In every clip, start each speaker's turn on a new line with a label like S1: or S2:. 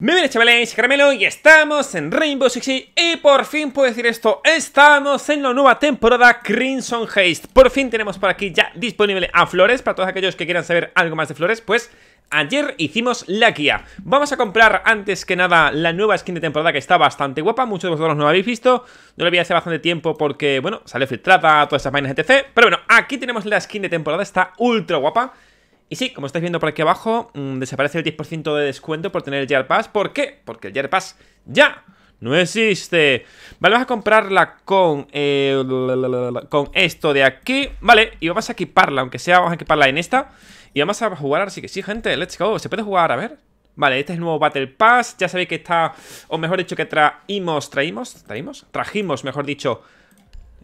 S1: Muy chavales, Caramelo y estamos en Rainbow Six y por fin puedo decir esto, estamos en la nueva temporada Crimson Haste Por fin tenemos por aquí ya disponible a Flores, para todos aquellos que quieran saber algo más de Flores, pues Ayer hicimos la guía Vamos a comprar antes que nada la nueva skin de temporada que está bastante guapa Muchos de vosotros no la habéis visto No la había hace bastante tiempo porque, bueno, sale filtrada, todas esas vainas etc Pero bueno, aquí tenemos la skin de temporada, está ultra guapa y sí, como estáis viendo por aquí abajo, mm, desaparece el 10% de descuento por tener el Gear Pass. ¿Por qué? Porque el Gear Pass ya no existe. Vale, vamos a comprarla con, eh, con esto de aquí. Vale, y vamos a equiparla, aunque sea, vamos a equiparla en esta. Y vamos a jugar, así que sí, gente, let's go. ¿Se puede jugar? A ver. Vale, este es el nuevo Battle Pass. Ya sabéis que está, o mejor dicho, que traímos, traímos, traímos, trajimos, mejor dicho.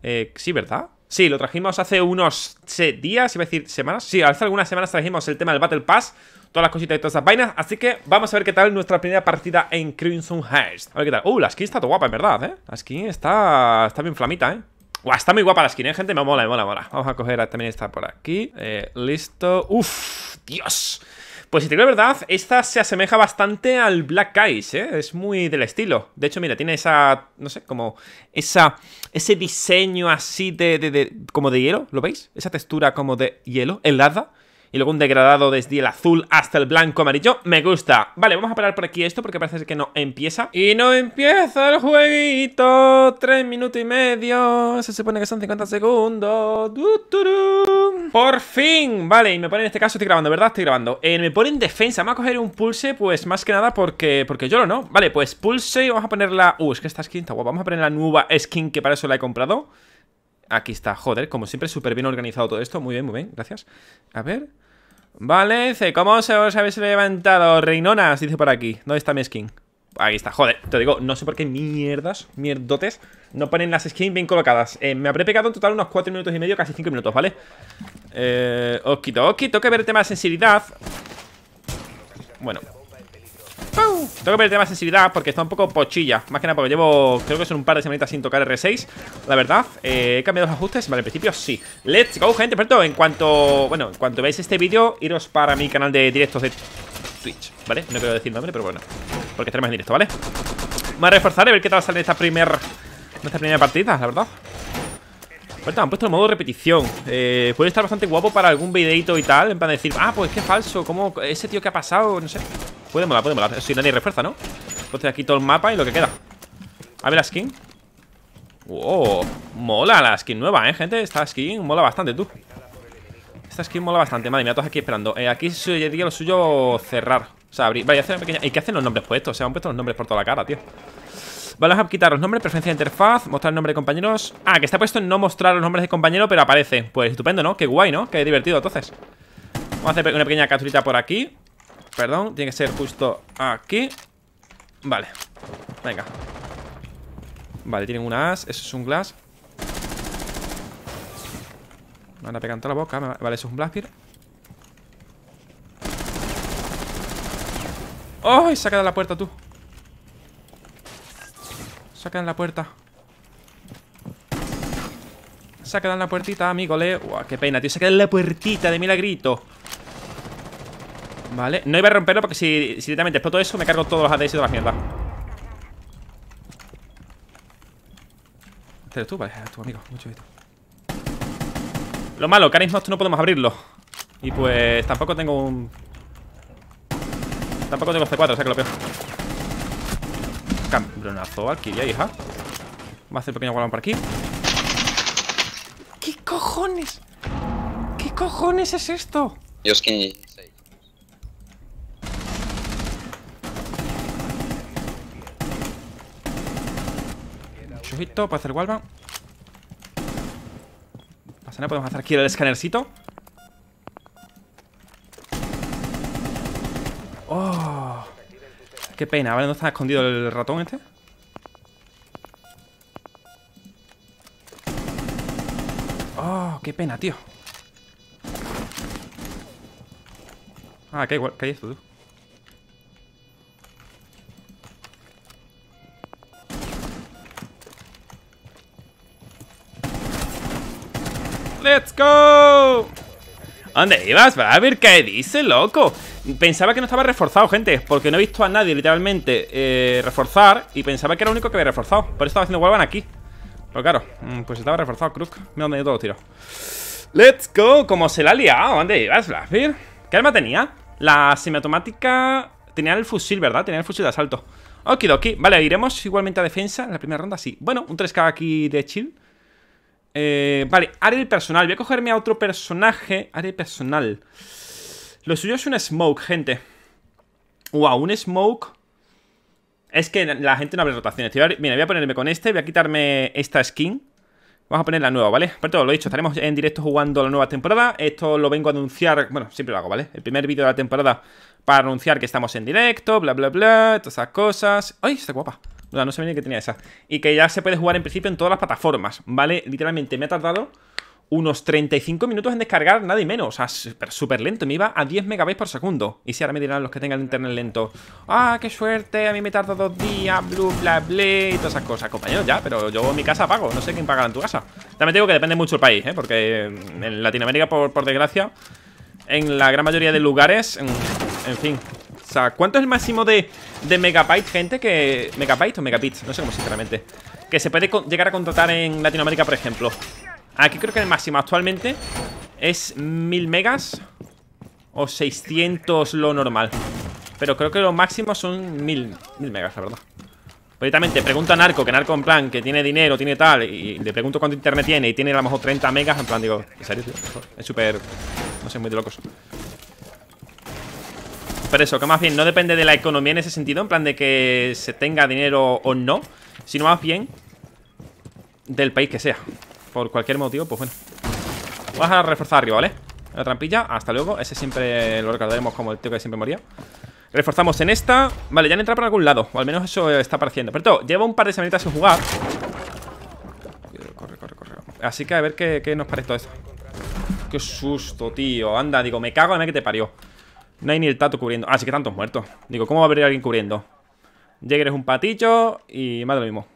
S1: Eh, sí, ¿verdad? Sí, lo trajimos hace unos días, iba a decir semanas. Sí, hace algunas semanas trajimos el tema del Battle Pass, todas las cositas y todas esas vainas. Así que vamos a ver qué tal nuestra primera partida en Crimson Heist. A ver qué tal. Uh, la skin está todo guapa, en verdad, ¿eh? La skin está, está bien flamita, ¿eh? está muy guapa la skin, ¿eh, gente? Me mola, me mola, me mola. Vamos a coger también esta por aquí. Eh, listo. Uf, Dios. Pues si te digo la verdad, esta se asemeja bastante al Black Ice, ¿eh? Es muy del estilo. De hecho, mira, tiene esa, no sé, como esa, ese diseño así de, de, de como de hielo, ¿lo veis? Esa textura como de hielo, helada y luego un degradado desde el azul hasta el blanco amarillo. Me gusta. Vale, vamos a parar por aquí esto porque parece que no empieza. Y no empieza el jueguito. Tres minutos y medio. Se supone que son 50 segundos. Por fin. Vale, y me pone en este caso, estoy grabando, ¿verdad? Estoy grabando. Eh, me pone en defensa. Vamos a coger un pulse, pues más que nada porque, porque yo lo no. Vale, pues pulse y vamos a poner la... Uh, es que esta skin está guapa. Vamos a poner la nueva skin que para eso la he comprado. Aquí está, joder, como siempre, súper bien organizado todo esto Muy bien, muy bien, gracias A ver, vale, dice, ¿cómo se os habéis levantado? Reinonas, dice por aquí ¿Dónde está mi skin? Ahí está, joder, te digo, no sé por qué mierdas, mierdotes No ponen las skins bien colocadas eh, Me habré pegado en total unos 4 minutos y medio, casi 5 minutos, ¿vale? Eh, os quito, quito, que verte más tema de sensibilidad Bueno tengo que perder más sensibilidad porque está un poco pochilla Más que nada porque llevo, creo que son un par de semanitas sin tocar R6 La verdad, eh, he cambiado los ajustes Vale, en principio sí Let's go, gente, pronto En cuanto, bueno, en cuanto veáis este vídeo Iros para mi canal de directos de Twitch, ¿vale? No quiero decir nombre, pero bueno Porque estaremos en directo, ¿vale? Me voy a reforzar y ver qué tal sale esta primera Esta primera partida, la verdad Ahorita han puesto el modo repetición eh, Puede estar bastante guapo para algún videito y tal En plan de decir, ah, pues qué falso ¿Cómo, ese tío que ha pasado, no sé Puede molar, puede molar. Si nadie refuerza, ¿no? Entonces aquí todo el mapa y lo que queda. A ver la skin. Wow, mola la skin nueva, ¿eh, gente? Esta skin mola bastante, tú. Esta skin mola bastante. Madre mía, todos aquí esperando. Eh, aquí sería lo suyo cerrar. O sea, abrir. Vale, hacer una pequeña. ¿Y qué hacen los nombres puestos? O sea, han puesto los nombres por toda la cara, tío. Vale, vamos a quitar los nombres, preferencia de interfaz, mostrar el nombre de compañeros. Ah, que está puesto en no mostrar los nombres de compañero, pero aparece. Pues estupendo, ¿no? Qué guay, ¿no? Qué divertido, entonces. Vamos a hacer una pequeña capturita por aquí. Perdón, tiene que ser justo aquí Vale, venga Vale, tienen una as, eso es un glass Me van a pegar en toda la boca Vale, eso es un blaspir ¡Oh! Saca de la puerta tú Saca la puerta Saca la puertita, amigo, le... qué pena, tío Saca la puertita de milagrito Vale, no iba a romperlo porque si, si directamente exploto eso Me cargo todos los ADS y la mierda mierdas Este eres tú, vale, eres tu amigo Mucho gusto Lo malo, que ahora mismo no podemos abrirlo Y pues tampoco tengo un... Tampoco tengo C4, o sea que lo peor Cambronazo aquí, ya, hija Vamos a hacer un pequeño guardón por aquí ¿Qué cojones? ¿Qué cojones es esto? es que Visto puede hacer Walva. Pasa nada, podemos hacer aquí el escanercito. ¡Oh! Qué pena, ¿vale? ¿Dónde está escondido el ratón este? ¡Oh! ¡Qué pena, tío! Ah, qué, qué hay esto, tú. ¡Let's go! ¿Dónde ibas? A qué dice, loco. Pensaba que no estaba reforzado, gente. Porque no he visto a nadie literalmente eh, reforzar. Y pensaba que era el único que había reforzado. Por eso estaba haciendo Walvan aquí. Pero claro, mm, pues estaba reforzado cruz Me han dio todo tiro. ¡Let's go! cómo se la ha liado. ¿Dónde ibas, Bravir? ¿Qué arma tenía? La semiautomática. Tenía el fusil, ¿verdad? Tenía el fusil de asalto. Okidoki. Vale, iremos igualmente a defensa en la primera ronda, sí. Bueno, un 3K aquí de chill. Eh, vale, área personal. Voy a cogerme a otro personaje. Área personal. Lo suyo es un smoke, gente. Wow, un smoke. Es que la gente no abre rotaciones. Mira, voy a ponerme con este. Voy a quitarme esta skin. Vamos a poner la nueva, ¿vale? Pero todo lo dicho, estaremos en directo jugando la nueva temporada. Esto lo vengo a anunciar. Bueno, siempre lo hago, ¿vale? El primer vídeo de la temporada para anunciar que estamos en directo, bla, bla, bla. Todas esas cosas. ¡Ay, está guapa! O sea, no sabía ni que tenía esa. Y que ya se puede jugar en principio en todas las plataformas, ¿vale? Literalmente me ha tardado unos 35 minutos en descargar, nada y menos. O sea, súper, lento. Me iba a 10 megabytes por segundo. Y si ahora me dirán los que tengan internet lento, ¡ah, qué suerte! A mí me tarda dos días, blue bla, bla, y todas esas cosas, compañeros, ya. Pero yo mi casa pago, no sé quién pagará en tu casa. También digo que depende mucho el país, ¿eh? Porque en Latinoamérica, por, desgracia, en la gran mayoría de lugares, en fin, o sea, ¿cuánto es el máximo de, de megabytes, gente? Que. ¿Megabytes o megabits? No sé cómo sinceramente. Que se puede llegar a contratar en Latinoamérica, por ejemplo. Aquí creo que el máximo actualmente es 1000 megas o 600 lo normal. Pero creo que los máximos son mil 1000 megas, la verdad. Pues pregunto a Narco, que Narco en plan, que tiene dinero, tiene tal, y le pregunto cuánto internet tiene, y tiene a lo mejor 30 megas, en plan, digo, ¿en serio? Es súper, no sé, muy de locos. Pero eso, que más bien no depende de la economía en ese sentido, en plan de que se tenga dinero o no, sino más bien del país que sea. Por cualquier motivo, pues bueno. Vamos a reforzar arriba, ¿vale? La trampilla, hasta luego. Ese siempre lo recordaremos como el tío que siempre moría. Reforzamos en esta. Vale, ya han entrado por algún lado. O al menos eso está pareciendo. Pero todo, lleva un par de semanitas sin jugar. Corre, corre, corre. Así que a ver qué, nos parece todo esto. Qué susto, tío. Anda, digo, me cago en la que te parió. No hay ni el tato cubriendo. Ah, sí que tantos muertos. Digo, ¿cómo va a haber alguien cubriendo? Jäger es un paticho y más de lo mismo.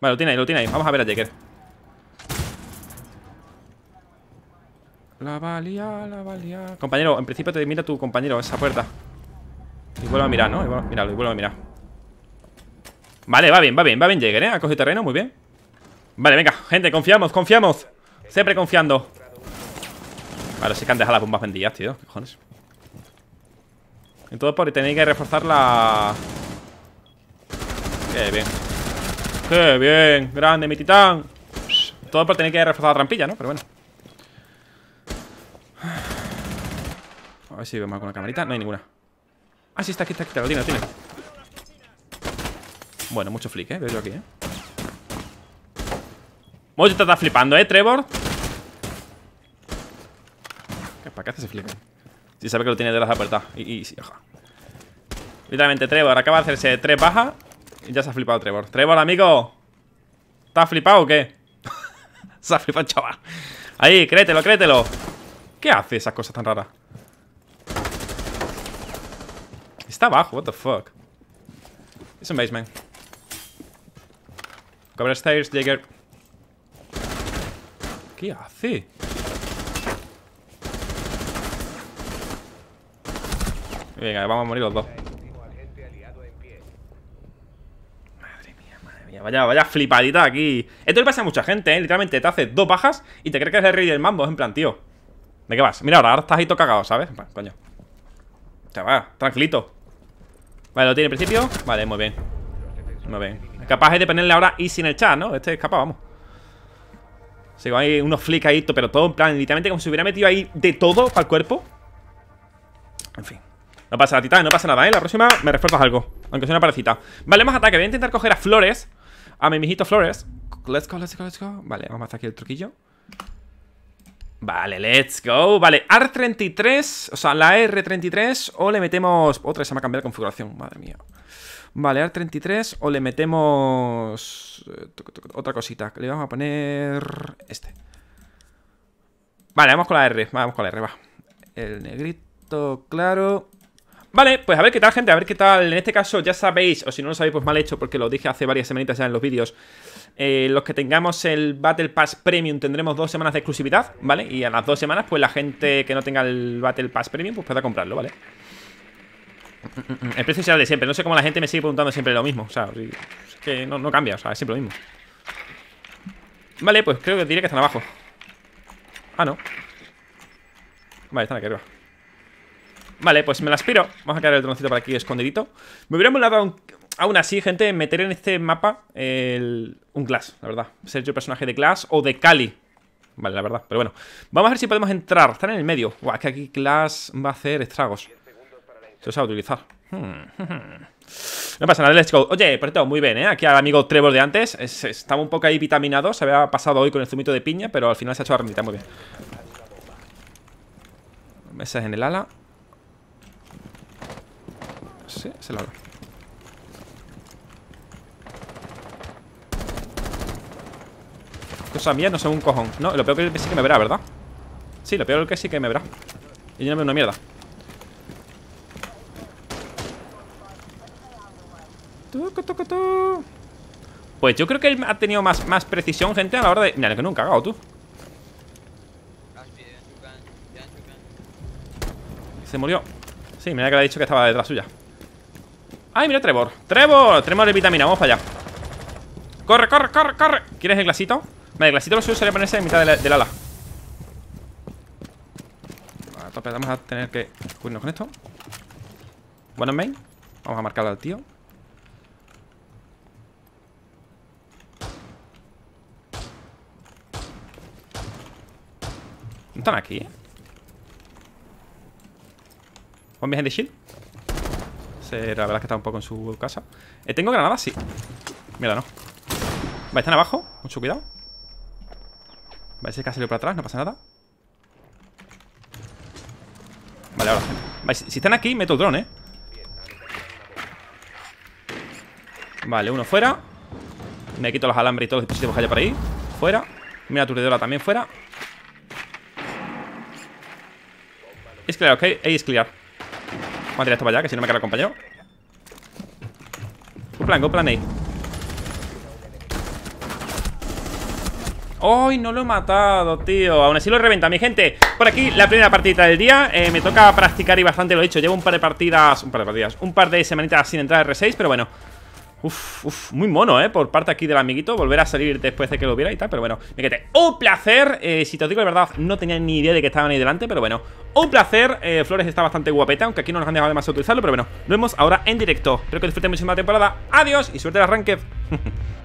S1: Vale, lo tiene ahí, lo tiene ahí. Vamos a ver a Jäger. La valía, la valía. Compañero, en principio te mira tu compañero esa puerta. Y vuelve a mirar, ¿no? Y vuelve, míralo, y vuelve a mirar. Vale, va bien, va bien, va bien Jäger, ¿eh? Ha cogido terreno, muy bien. Vale, venga, gente, confiamos, confiamos. Siempre confiando. Vale, sí que han dejado las bombas vendidas, tío. ¿Qué cojones? En todo por tener que reforzar la... Qué bien. Qué bien. Grande, mi titán. todo por tener que reforzar la trampilla, ¿no? Pero bueno. A ver si vemos alguna camarita. No hay ninguna. Ah, sí, está aquí, está aquí. Lo tiene, lo tiene. Bueno, mucho flick, ¿eh? Veo yo aquí, ¿eh? Mucho te está flipando, ¿eh, Trevor? ¿Para qué hace ese flick? Y sabe que lo tiene de las apertadas. Y, y sí, oja. Literalmente, Trevor acaba de hacerse tres bajas. Y ya se ha flipado Trevor. Trevor, amigo. ¿está flipado o qué? se ha flipado, chaval. Ahí, créetelo, créetelo. ¿Qué hace esas cosas tan raras? Está abajo, what the fuck. Es un basement. Cobra stairs, Jagger. ¿Qué hace? Venga, vamos a morir los dos. Madre mía, madre mía. Vaya, vaya flipadita aquí. Esto le pasa a mucha gente, ¿eh? Literalmente te haces dos bajas y te crees que eres el rey del mambo. Es en plan, tío. ¿De qué vas? Mira, ahora, ahora estás ahí todo cagado, ¿sabes? coño. Te va, tranquilito. Vale, lo tiene en principio. Vale, muy bien. Muy bien. Capaz de ponerle ahora y sin el chat, ¿no? Este es capaz, vamos. Sigo ahí unos flicks ahí, pero todo en plan, literalmente como si hubiera metido ahí de todo para el cuerpo. En fin. No pasa nada, titán, no pasa nada, ¿eh? La próxima me refuerzas algo Aunque sea una parecita Vale, más ataque Voy a intentar coger a Flores A mi mijito Flores Let's go, let's go, let's go Vale, vamos a hacer aquí el truquillo Vale, let's go Vale, r 33 O sea, la R33 O le metemos... Otra, se me ha cambiado la configuración Madre mía Vale, r 33 O le metemos... Eh, otra cosita Le vamos a poner... Este Vale, vamos con la R Vamos con la R, va El negrito, claro Vale, pues a ver qué tal, gente, a ver qué tal. En este caso ya sabéis, o si no lo sabéis, pues mal hecho, porque lo dije hace varias semanitas ya en los vídeos. Eh, los que tengamos el Battle Pass Premium tendremos dos semanas de exclusividad, ¿vale? Y a las dos semanas, pues la gente que no tenga el Battle Pass Premium, pues pueda comprarlo, ¿vale? El precio será de siempre. No sé cómo la gente me sigue preguntando siempre lo mismo. O sea, es que no, no cambia, o sea, es siempre lo mismo. Vale, pues creo que diré que están abajo. Ah, no. Vale, están aquí arriba. Vale, pues me la piro. Vamos a quedar el troncito para aquí escondidito. Me hubiera molado aún así, gente, meter en este mapa el... un Glass, la verdad. Ser yo personaje de Glass o de Cali. Vale, la verdad, pero bueno. Vamos a ver si podemos entrar. Están en el medio. guau es que aquí Glass va a hacer estragos. Se os va a utilizar. Hmm. No pasa nada, let's go Oye, por cierto, muy bien, ¿eh? Aquí al amigo Trevor de antes Estaba un poco ahí vitaminado Se había pasado hoy con el zumito de piña Pero al final se ha hecho la rendita, muy bien mesas en el ala se Cosa mía, no sé un cojón. No, lo peor que sí que me verá, ¿verdad? Sí, lo peor que sí que me verá. Y yo una mierda. Pues yo creo que él ha tenido más, más precisión, gente, a la hora de... Mira, lo que nunca ha cagado, tú. Se murió. Sí, mira que le ha dicho que estaba detrás suya. ¡Ay, mira Trevor! ¡Trevor! Trevor de vitamina, vamos para allá ¡Corre, corre, corre, corre! ¿Quieres el glasito? Vale, el glasito lo suyo sería ponerse en mitad del ala vale, vamos a tener que cubrirnos con esto Bueno, main Vamos a marcarlo al tío ¿No están aquí? ¿Buen viaje de shield? la verdad es que está un poco en su casa eh, ¿Tengo granadas? Sí Mira, no Vale, están abajo Mucho cuidado Vale, ese que ha salido para atrás No pasa nada Vale, ahora si, están aquí Meto el dron, eh Vale, uno fuera Me quito los alambres y todo los dispositivos que haya por ahí Fuera Mira, aturdidora también fuera Es ok Ahí es Voy a tirar esto para allá, que si no me queda el compañero. Un plan, un plan ahí. ¡Ay, no lo he matado, tío! Aún así lo he reventa, mi gente. Por aquí, la primera partida del día. Eh, me toca practicar y bastante lo he hecho. Llevo un par de partidas... Un par de partidas. Un par de semanitas sin entrar a R6, pero bueno. Uf, uf, muy mono, ¿eh? Por parte aquí del amiguito Volver a salir después de que lo hubiera y tal Pero bueno, me quedé un placer eh, Si te digo la verdad, no tenía ni idea de que estaban ahí delante Pero bueno, un placer eh, Flores está bastante guapeta Aunque aquí no nos han dejado más utilizarlo Pero bueno, nos vemos ahora en directo Espero que disfruten muchísima la temporada Adiós y suerte al arranque